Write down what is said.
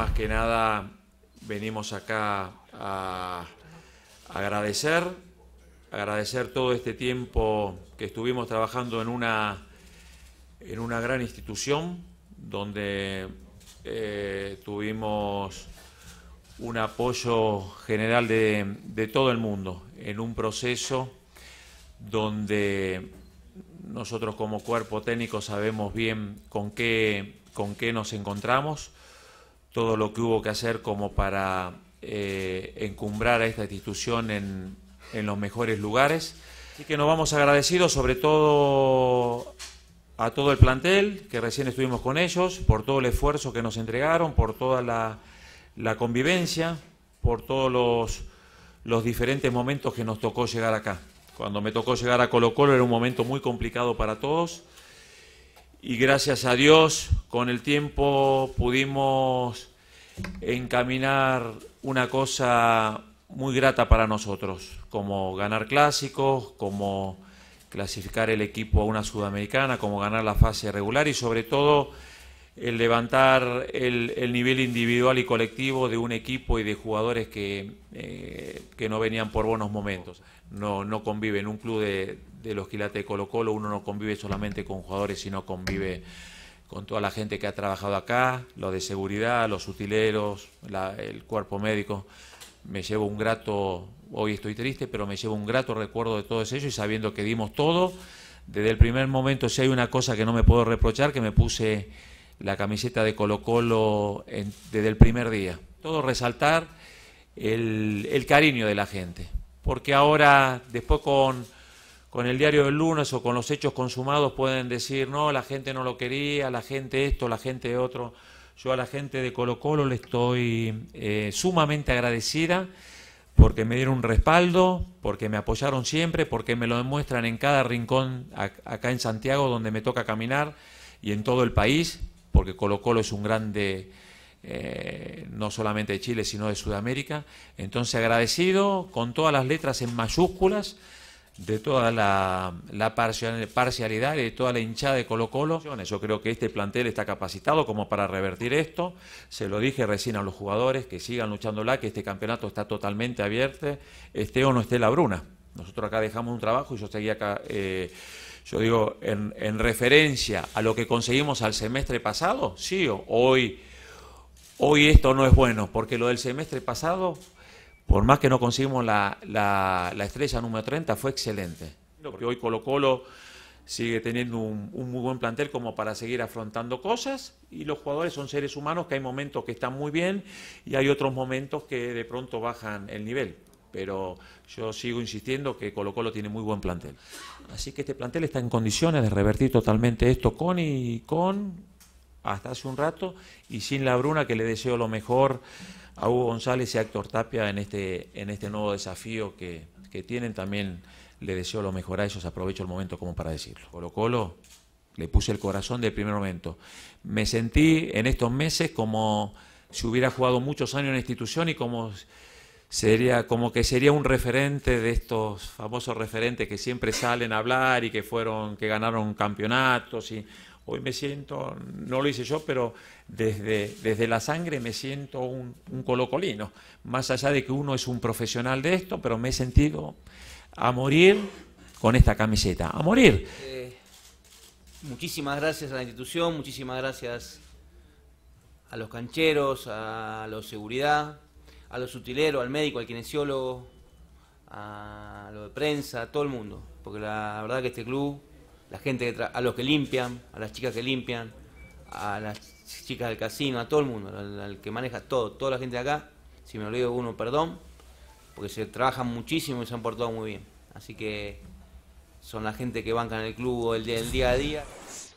más que nada venimos acá a agradecer, agradecer todo este tiempo que estuvimos trabajando en una, en una gran institución donde eh, tuvimos un apoyo general de, todo el mundo en un proceso donde nosotros como cuerpo técnico sabemos bien con qué nos encontramos, todo lo que hubo que hacer como para eh, encumbrar a esta institución en, los mejores lugares. Así que nos vamos agradecidos sobre todo a todo el plantel, que recién estuvimos con ellos, por todo el esfuerzo que nos entregaron, por toda la, convivencia, por todos los, los, diferentes momentos que nos tocó llegar acá. Cuando me tocó llegar a Colo Colo era un momento muy complicado para todos y gracias a Dios con el tiempo pudimos encaminar una cosa muy grata para nosotros, como ganar clásicos, como clasificar el equipo a una sudamericana, como ganar la fase regular y sobre todo el levantar el, nivel individual y colectivo de un equipo y de jugadores que, eh, que no venían por buenos momentos, no, no conviven. Un club de, de los quilates de Colo Colo, uno no convive solamente con jugadores, sino convive con toda la gente que ha trabajado acá, los de seguridad, los utileros, el cuerpo médico. Me llevo un grato, hoy estoy triste, pero me llevo un grato recuerdo de todos ellos y sabiendo que dimos todo. Desde el primer momento, si hay una cosa que no me puedo reprochar, que me puse la camiseta de Colo Colo desde el primer día. Todo resaltar el cariño de la gente. Porque ahora, después con con el diario del lunes o con los hechos consumados pueden decir, no, la gente no lo quería, la gente esto, la gente otro. Yo a la gente de Colo Colo le estoy eh, sumamente agradecida porque me dieron un respaldo, porque me apoyaron siempre, porque me lo demuestran en cada rincón acá en Santiago donde me toca caminar y en todo el país, porque Colo Colo es un grande... Eh, no solamente de Chile, sino de Sudamérica. Entonces agradecido, con todas las letras en mayúsculas, de toda la, parcialidad y de toda la hinchada de Colo Colo. Yo creo que este plantel está capacitado como para revertir esto. Se lo dije recién a los jugadores que sigan luchándola, que este campeonato está totalmente abierto, esté o no esté la Bruna. Nosotros acá dejamos un trabajo y yo seguí acá, eh, yo digo, en, en, referencia a lo que conseguimos al semestre pasado, sí, hoy, hoy esto no es bueno, porque lo del semestre pasado por más que no conseguimos la, estrella número 30, fue excelente. Porque hoy Colo Colo sigue teniendo un, un, muy buen plantel como para seguir afrontando cosas y los jugadores son seres humanos que hay momentos que están muy bien y hay otros momentos que de pronto bajan el nivel. Pero yo sigo insistiendo que Colo Colo tiene muy buen plantel. Así que este plantel está en condiciones de revertir totalmente esto con y con hasta hace un rato y sin la Bruna que le deseo lo mejor a Hugo González y a Héctor Tapia en este, en este nuevo desafío que, tienen. También le deseo lo mejor a ellos, aprovecho el momento como para decirlo. Colo Colo, le puse el corazón del primer momento. Me sentí en estos meses como si hubiera jugado muchos años en la institución y como sería como que sería un referente de estos famosos referentes que siempre salen a hablar y que fueron que ganaron campeonatos y hoy me siento, no lo hice yo, pero desde, desde la sangre me siento un, colocolino. Más allá de que uno es un profesional de esto, pero me he sentido a morir con esta camiseta, a morir. Eh, muchísimas gracias a la institución, muchísimas gracias a los cancheros, a los seguridad, a los utileros, al médico, al kinesiólogo, a lo de prensa, a todo el mundo, porque la verdad que este club la gente a los que limpian, a las chicas que limpian, a las chicas del casino, a todo el mundo, al, que maneja todo, toda la gente de acá, si me olvido uno, perdón, porque se trabajan muchísimo y se han portado muy bien. Así que son la gente que banca en el club el día a día.